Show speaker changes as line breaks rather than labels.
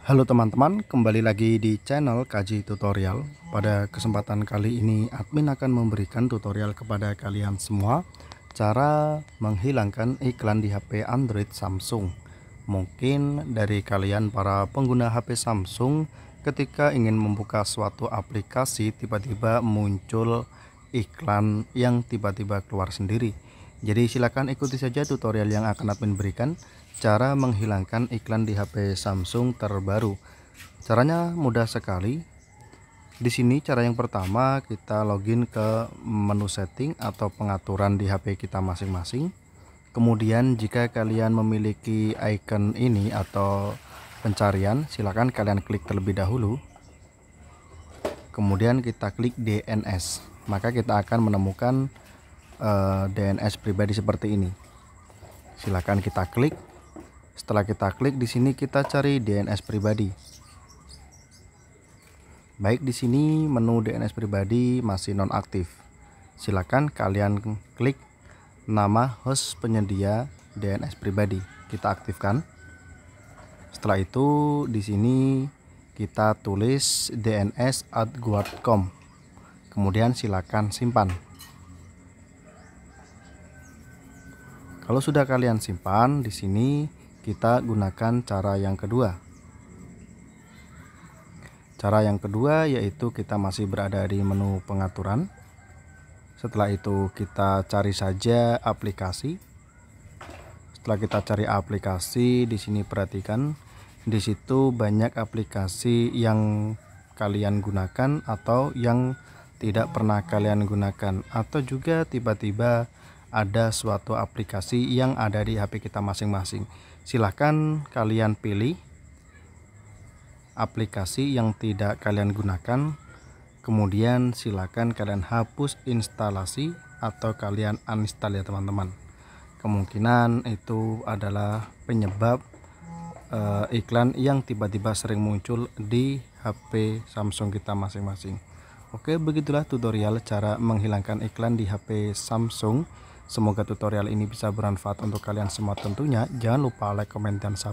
Halo teman-teman, kembali lagi di channel Kaji Tutorial. Pada kesempatan kali ini admin akan memberikan tutorial kepada kalian semua cara menghilangkan iklan di HP Android Samsung. Mungkin dari kalian para pengguna HP Samsung ketika ingin membuka suatu aplikasi tiba-tiba muncul iklan yang tiba-tiba keluar sendiri. Jadi silakan ikuti saja tutorial yang akan admin berikan cara menghilangkan iklan di HP Samsung terbaru. Caranya mudah sekali. Di sini cara yang pertama kita login ke menu setting atau pengaturan di HP kita masing-masing. Kemudian jika kalian memiliki icon ini atau pencarian, silakan kalian klik terlebih dahulu. Kemudian kita klik DNS, maka kita akan menemukan Eh, DNS pribadi seperti ini. Silakan kita klik. Setelah kita klik di sini kita cari DNS pribadi. Baik di sini menu DNS pribadi masih nonaktif. Silakan kalian klik nama host penyedia DNS pribadi. Kita aktifkan. Setelah itu di sini kita tulis DNS dns@guard.com. Kemudian silakan simpan. Kalau sudah kalian simpan di sini, kita gunakan cara yang kedua. Cara yang kedua yaitu kita masih berada di menu pengaturan. Setelah itu kita cari saja aplikasi. Setelah kita cari aplikasi, di sini perhatikan di situ banyak aplikasi yang kalian gunakan atau yang tidak pernah kalian gunakan atau juga tiba-tiba ada suatu aplikasi yang ada di HP kita masing-masing. Silahkan kalian pilih aplikasi yang tidak kalian gunakan. Kemudian silahkan kalian hapus instalasi atau kalian uninstall ya teman-teman. Kemungkinan itu adalah penyebab uh, iklan yang tiba-tiba sering muncul di HP Samsung kita masing-masing. Oke, begitulah tutorial cara menghilangkan iklan di HP Samsung. Semoga tutorial ini bisa bermanfaat untuk kalian semua tentunya. Jangan lupa like, comment, dan subscribe.